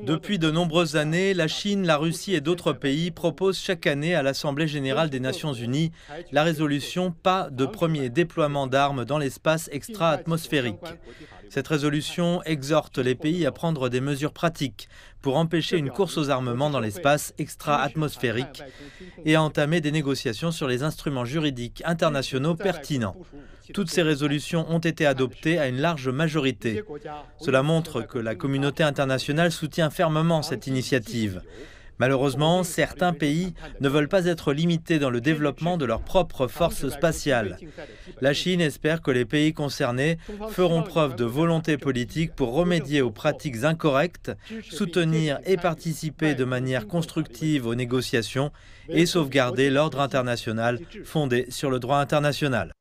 Depuis de nombreuses années, la Chine, la Russie et d'autres pays proposent chaque année à l'Assemblée générale des Nations unies la résolution Pas de premier déploiement d'armes dans l'espace extra-atmosphérique. Cette résolution exhorte les pays à prendre des mesures pratiques pour empêcher une course aux armements dans l'espace extra-atmosphérique et à entamer des négociations sur les instruments juridiques internationaux pertinents toutes ces résolutions ont été adoptées à une large majorité. Cela montre que la communauté internationale soutient fermement cette initiative. Malheureusement, certains pays ne veulent pas être limités dans le développement de leurs propres forces spatiales. La Chine espère que les pays concernés feront preuve de volonté politique pour remédier aux pratiques incorrectes, soutenir et participer de manière constructive aux négociations et sauvegarder l'ordre international fondé sur le droit international.